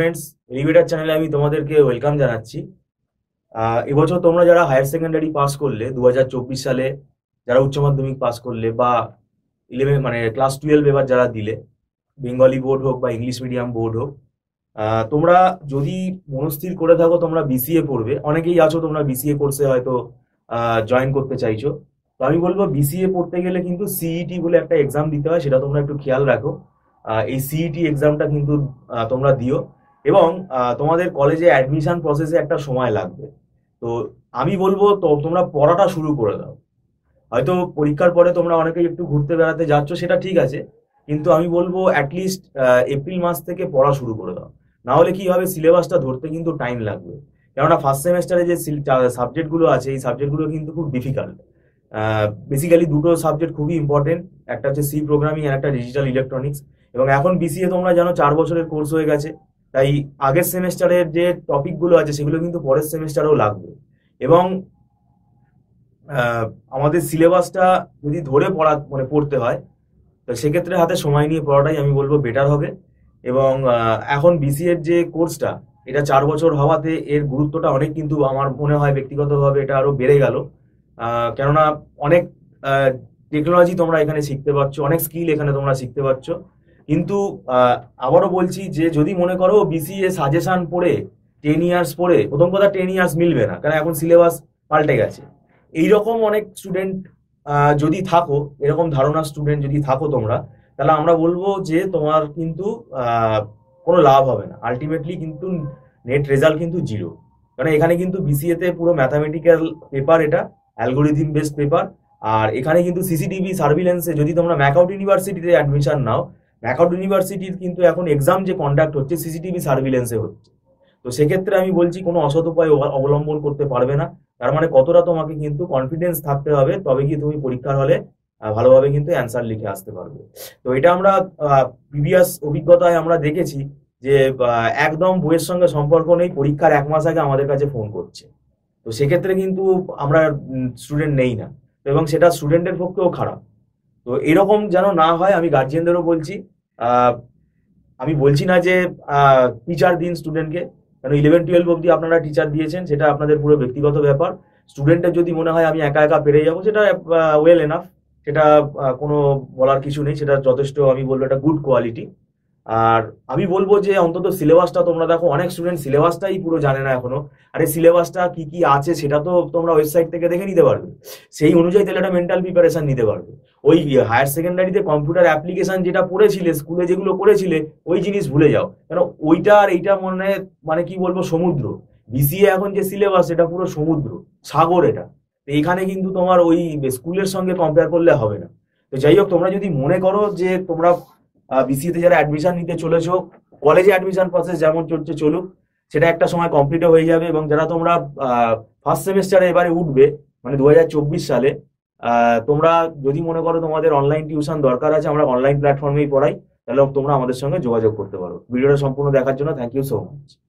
friends রিভিডার চ্যানেলে আমি তোমাদেরকে ওয়েলকাম জানাচ্ছি এবছর তোমরা যারা হায়ার সেকেন্ডারি পাস করলে দু সালে যারা উচ্চ মাধ্যমিক পাস করলে বা ইলেভেন মানে ক্লাস টুয়েলভ এবার যারা দিলে বেঙ্গলি বোর্ড হোক বা ইংলিশ মিডিয়াম বোর্ড হোক তোমরা যদি মনস্থির করে থাকো তোমরা বিসিএ পড়বে অনেকেই আছো তোমরা বিসিএ কোর্সে হয়তো জয়েন করতে চাইছো তো আমি বলবো বিসিএ পড়তে গেলে কিন্তু সিইটি e বলে একটা এক্সাম দিতে হয় সেটা তোমরা একটু খেয়াল রাখো এই সিইটি এক্সামটা e কিন্তু তোমরা দিও এবং তোমাদের কলেজে অ্যাডমিশন প্রসেসে একটা সময় লাগবে তো আমি বলবো তো তোমরা পড়াটা শুরু করে দাও হয়তো পরীক্ষার পরে তোমরা অনেকেই একটু ঘুরতে বেড়াতে যাচ্ছ সেটা ঠিক আছে কিন্তু আমি বলবো অ্যাটলিস্ট এপ্রিল মাস থেকে পড়া শুরু করে দাও না হলে কি হবে সিলেবাসটা ধরতে কিন্তু টাইম লাগবে কেননা ফার্স্ট সেমিস্টারে যে সাবজেক্টগুলো আছে এই সাবজেক্টগুলো কিন্তু খুব ডিফিকাল্ট বেসিক্যালি দুটো সাবজেক্ট খুবই ইম্পর্টেন্ট একটা হচ্ছে সি প্রোগ্রামিং আর একটা ডিজিটাল ইলেকট্রনিক্স এবং এখন বিসিএ তোমরা জানো চার বছরের কোর্স হয়ে গেছে তাই আগের সেমিস্টারের যে টপিকগুলো আছে সেগুলো কিন্তু পরের সেমিস্টারেও লাগবে এবং আমাদের সিলেবাসটা যদি ধরে পড়া মানে পড়তে হয় তো সেক্ষেত্রে হাতে সময় নিয়ে পড়াটাই আমি বলবো বেটার হবে এবং এখন বিসিএর যে কোর্সটা এটা চার বছর হওয়াতে এর গুরুত্বটা অনেক কিন্তু আমার মনে হয় ব্যক্তিগতভাবে এটা আরও বেড়ে গেল কেননা অনেক টেকনোলজি তোমরা এখানে শিখতে পারছো অনেক স্কিল এখানে তোমরা শিখতে পারছো কিন্তু আবারও বলছি যে যদি মনে করো বিসিএ সাজেশন পড়ে টেন ইয়ার্স পড়ে প্রথম কথা টেন ইয়ার্স মিলবে না কারণ এখন সিলেবাস পাল্টে গেছে এইরকম অনেক স্টুডেন্ট যদি থাকো এরকম ধারণা স্টুডেন্ট যদি থাকো তোমরা তাহলে আমরা বলবো যে তোমার কিন্তু কোনো লাভ হবে না আলটিমেটলি কিন্তু নেট রেজাল্ট কিন্তু জিরো কারণ এখানে কিন্তু বিসিএতে পুরো ম্যাথামেটিক্যাল পেপার এটা অ্যালগোরিদিম বেসড পেপার আর এখানে কিন্তু সিসিটিভি সার্ভিলেন্সে যদি তোমরা ম্যাকআউট ইউনিভার্সিটিতে অ্যাডমিশন নাও ম্যাকাউড ইউনিভার্সিটির কিন্তু এখন এক্সাম যে কন্ডাক্ট হচ্ছে সিসিটিভি সার্ভিলেন্সে হচ্ছে তো সেক্ষেত্রে আমি বলছি কোনো অসৎ উপায় অবলম্বন করতে পারবে না তার মানে কতটা তোমাকে কিন্তু কনফিডেন্স থাকতে হবে তবে কি তুমি পরীক্ষার হলে ভালোভাবে কিন্তু অ্যান্সার লিখে আসতে পারবে তো এটা আমরা প্রিভিয়াস অভিজ্ঞতায় আমরা দেখেছি যে একদম বইয়ের সঙ্গে সম্পর্ক নেই পরীক্ষার এক মাস আগে আমাদের কাছে ফোন করছে তো সেক্ষেত্রে কিন্তু আমরা স্টুডেন্ট নেই না এবং সেটা স্টুডেন্টের পক্ষেও খারাপ তো এরকম যেন না হয় আমি গার্জিয়ানদেরও বলছি আমি বলছি না যে টিচার দিন স্টুডেন্টকে কেন ইলেভেন টুয়েলভ অবধি আপনারা টিচার দিয়েছেন সেটা আপনাদের পুরো ব্যক্তিগত ব্যাপার স্টুডেন্টের যদি মনে হয় আমি একা একা পেরে যাবো সেটা ওয়েল এনাফ সেটা কোনো বলার কিছু নেই সেটা যথেষ্ট আমি বলবো এটা গুড কোয়ালিটি আর আমি বলবো যে অন্তত সিলেবাসটা তোমরা দেখো অনেক স্টুডেন্ট সিলেবাসটাই পুরো জানে না এখনো আর এই সিলেবাসটা কি কি আছে সেটা তো তোমরা ওয়েবসাইট থেকে দেখে নিতে পারবে সেই অনুযায়ী তাহলে একটা মেন্টাল প্রিপারেশন নিতে পারবে ওই হায়ার সেকেন্ডারিতে কম্পিউটার অ্যাপ্লিকেশন যেটা পড়েছিলে স্কুলে যেগুলো করেছিলে ওই জিনিস ভুলে যাও কারণ ওইটা আর এইটা মনে মানে কি বলবো সমুদ্র বিসিএ এখন যে সিলেবাস এটা পুরো সমুদ্র সাগর এটা তো এখানে কিন্তু তোমার ওই স্কুলের সঙ্গে কম্পেয়ার করলে হবে না তো যাই হোক তোমরা যদি মনে করো যে তোমরা বিসিএতে যারা অ্যাডমিশন নিতে চলেছো কলেজে অ্যাডমিশন প্রসেস যেমন চলছে চলুক সেটা একটা সময় কমপ্লিট হয়ে যাবে এবং যারা তোমরা ফার্স্ট সেমিস্টারে এবারে উঠবে মানে দু সালে তোমরা যদি মনে করো তোমাদের অনলাইন টিউশন দরকার আছে আমরা অনলাইন প্ল্যাটফর্মেই পড়াই তাহলে তোমরা আমাদের সঙ্গে যোগাযোগ করতে পারো ভিডিওটা সম্পূর্ণ দেখার জন্য থ্যাংক ইউ সো মাচ